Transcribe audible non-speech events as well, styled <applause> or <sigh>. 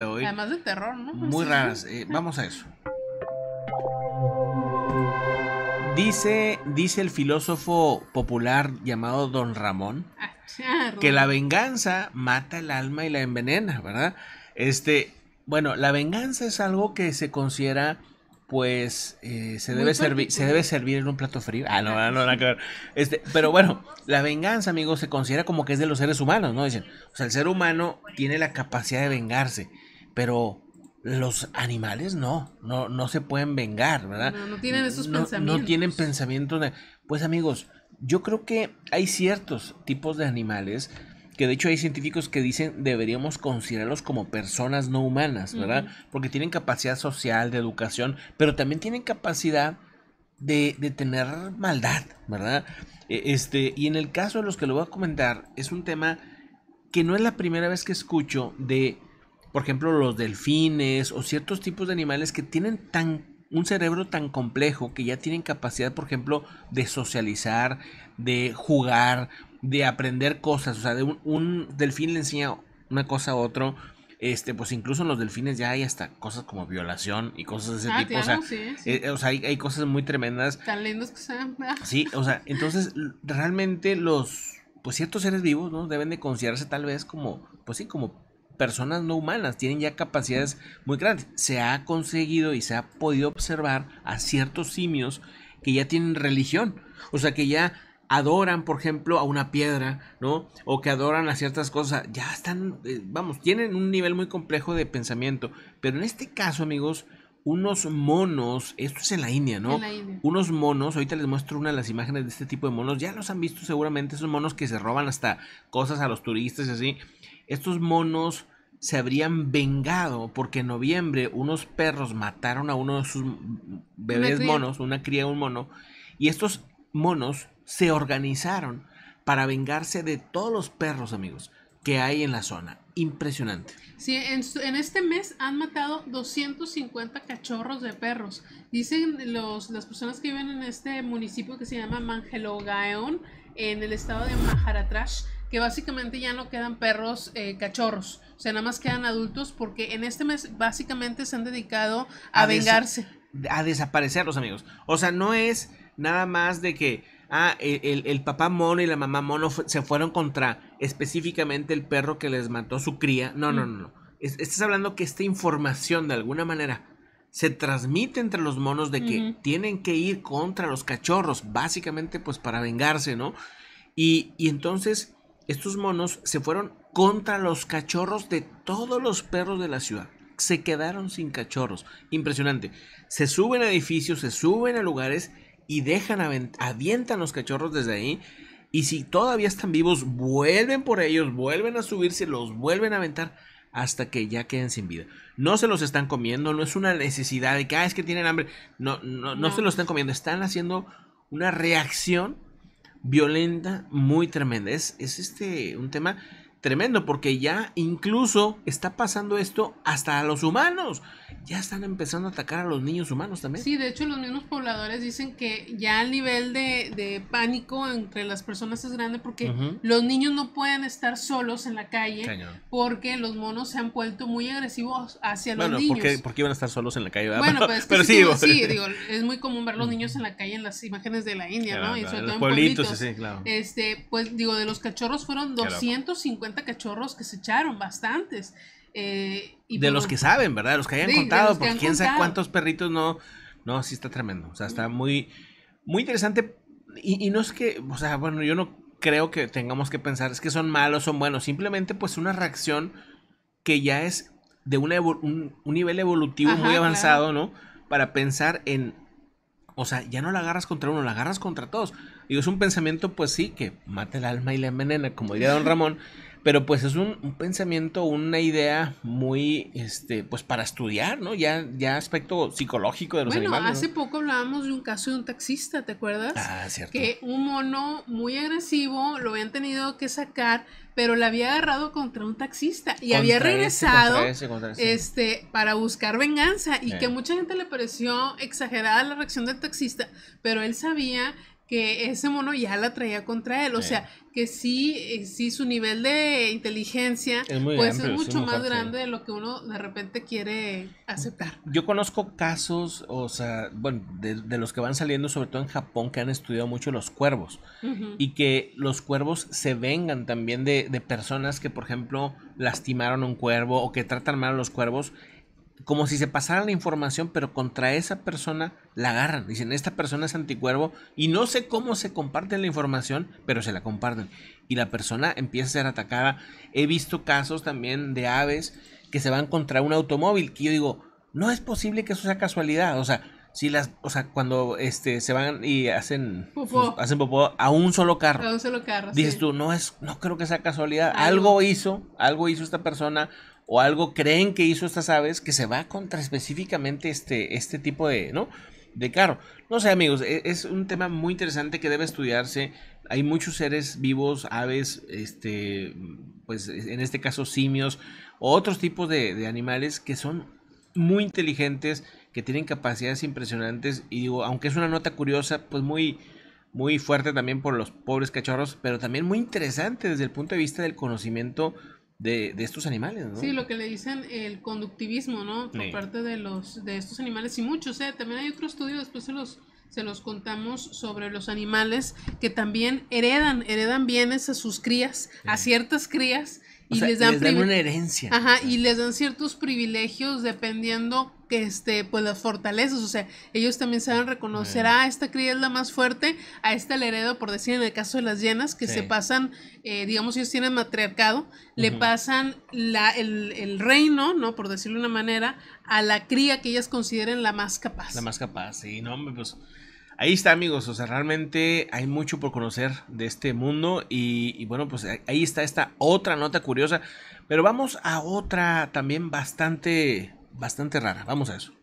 Además de terror, ¿no? Pues muy raras. Eh, <laughs> vamos a eso. Dice, dice el filósofo popular llamado Don Ramón ah, que la venganza mata el alma y la envenena, ¿verdad? Este, bueno, la venganza es algo que se considera pues eh, se, debe servir, se debe servir en un plato frío. Ah, no, no, no, Este, pero bueno, la venganza, amigos, se considera como que es de los seres humanos, ¿no? Dicen, o sea, el ser humano tiene la capacidad de vengarse pero los animales no, no, se pueden vengar, ¿verdad? No, tienen esos pensamientos. No tienen pensamientos de... Pues amigos, yo creo que hay ciertos tipos de animales que de hecho hay científicos que dicen deberíamos considerarlos como personas no humanas, ¿verdad? Porque tienen capacidad social, de educación, pero también tienen capacidad de, de, tener maldad, ¿verdad? E, este, y en el caso de los que lo voy a comentar, es un tema que no es la primera vez que escucho de por ejemplo, los delfines o ciertos tipos de animales que tienen tan un cerebro tan complejo que ya tienen capacidad, por ejemplo, de socializar, de jugar, de aprender cosas. O sea, de un, delfín le enseña una cosa a otro. Este, pues incluso en los delfines ya hay hasta cosas como violación y cosas de ese ah, tipo. o sea, eh, hay, cosas muy tremendas. Tan lindos que sean. Ah. sí, o sea, <laughs> entonces realmente los, pues ciertos seres vivos, ¿no? Deben de considerarse tal vez como, pues sí, como personas no humanas, tienen ya capacidades muy grandes. Se ha conseguido y se ha podido observar a ciertos simios que ya tienen religión, o sea, que ya adoran, por ejemplo, a una piedra, ¿no? O que adoran a ciertas cosas, ya están, eh, vamos, tienen un nivel muy complejo de pensamiento. Pero en este caso, amigos, unos monos, esto es en la India, ¿no? En la India. Unos monos, ahorita les muestro una de las imágenes de este tipo de monos, ya los han visto seguramente, esos monos que se roban hasta cosas a los turistas y así estos monos se habrían vengado porque en noviembre unos perros mataron a uno de sus bebés monos, una cría, de un mono, y estos monos se organizaron para vengarse de todos los perros, amigos, que hay en la zona. Impresionante. Sí, en, este mes han matado 250 cachorros de perros. Dicen los, las personas que viven en este municipio que se llama Mangelogaeon, en el estado de Maharatrash que básicamente ya no quedan perros eh, cachorros. O sea, nada más quedan adultos porque en este mes básicamente se han dedicado a, vengarse. a desaparecer los amigos. O sea, no es nada más de que ah, el, papá mono y la mamá mono se fueron contra específicamente el perro que les mató su cría. No, no, mm. no, no. estás hablando que esta información de alguna manera se transmite entre los monos de que tienen que ir contra los cachorros, básicamente pues para vengarse, ¿no? Y, y entonces estos monos se fueron contra los cachorros de todos los perros de la ciudad. Se quedaron sin cachorros. Impresionante. Se suben a edificios, se suben a lugares y dejan, avientan los cachorros desde ahí. Y si todavía están vivos, vuelven por ellos, vuelven a subirse, los vuelven a aventar hasta que ya queden sin vida. No se los están comiendo, no es una necesidad de que ah, es que tienen hambre. no, no, no se los están comiendo, están haciendo una reacción violenta, muy tremenda. Es, este un tema tremendo, porque ya incluso está pasando esto hasta a los humanos. Ya están empezando a atacar a los niños humanos también. Sí, de hecho los mismos pobladores dicen que ya el nivel de, pánico entre las personas es grande porque los niños no pueden estar solos en la calle porque los monos se han vuelto muy agresivos hacia los niños. Bueno, Porque, qué iban a estar solos en la calle. Bueno, pues es <laughs> sí, <laughs> es muy común ver los niños en la calle en las imágenes de la India, ¿no? Y los pueblitos, Sí, claro. Este, pues digo, de los cachorros fueron 250 cachorros que se echaron, bastantes. Eh, de los pues, que saben, ¿verdad? Los que hayan contado, porque quién sabe cuántos perritos no. No, sí está tremendo. O sea, está muy, muy interesante. Y, no es que, o sea, bueno, yo no creo que tengamos que pensar, es que son malos, son buenos. Simplemente, pues, una reacción que ya es de un, nivel evolutivo muy avanzado, ¿no? Para pensar en. O sea, ya no la agarras contra uno, la agarras contra todos. y es un pensamiento, pues sí, que mate el alma y le envenena, como diría don <laughs> Ramón. Pero pues es un, pensamiento, una idea muy, este, pues para estudiar, ¿no? Ya, ya aspecto psicológico de los animales. Bueno, hace poco hablábamos de un caso de un taxista, ¿te acuerdas? Ah, cierto. Que un mono muy agresivo lo habían tenido que sacar, pero le había agarrado contra un taxista y había regresado este para buscar venganza y que eh. mucha gente le pareció exagerada la reacción del taxista, pero él sabía que ese mono ya la traía contra él. O sea, que sí, eh, sí su nivel de inteligencia es pues es mucho más grande de lo que uno de repente quiere aceptar. Yo conozco casos, o sea, bueno, de, de los que van saliendo, sobre todo en Japón, que han estudiado mucho los cuervos. Y que los cuervos se vengan también de, de personas que, por ejemplo, lastimaron un cuervo o que tratan mal a los cuervos como si se pasara la información, pero contra esa persona la agarran. Dicen, esta persona es anticuervo y no sé cómo se comparten la información, pero se la comparten. Y la persona empieza a ser atacada. He visto casos también de aves que se van contra un automóvil, que yo digo, no es posible que eso sea casualidad. O sea, si las, o sea, cuando este se van y hacen popó. Pues, hacen a un solo carro. A un solo carro. Dices tú, no es, no creo que sea casualidad. algo hizo, algo hizo esta persona o algo creen que hizo estas aves que se va contra específicamente este, este tipo de, ¿no? de carro. No sé, amigos, e, es, un tema muy interesante que debe estudiarse. Hay muchos seres vivos, aves, este, pues en este caso simios, o otros tipos de, animales que son muy inteligentes, que tienen capacidades impresionantes. Y digo, aunque es una nota curiosa, pues muy, muy fuerte también por los pobres cachorros, pero también muy interesante desde el punto de vista del conocimiento de, de, estos animales, ¿no? Sí, lo que le dicen el conductivismo, ¿no? Por parte de los de estos animales y muchos, ¿eh? También hay otro estudio, después se los, se los contamos sobre los animales que también heredan, heredan bienes a sus crías, a ciertas crías y les dan, una herencia. Ajá, y les dan ciertos privilegios dependiendo que este pues las fortalezas, o sea, ellos también saben reconocer a ah, esta cría es la más fuerte, a esta el heredo por decir en el caso de las llenas que se pasan eh, digamos ellos tienen matriarcado, le pasan la, el, el, reino, ¿no? por decirlo de una manera, a la cría que ellas consideren la más capaz. La más capaz, sí, no, pues Ahí está amigos, o sea, realmente hay mucho por conocer de este mundo y, y, bueno, pues eh, ahí está esta otra nota curiosa, pero vamos a otra también bastante, bastante rara, vamos a eso.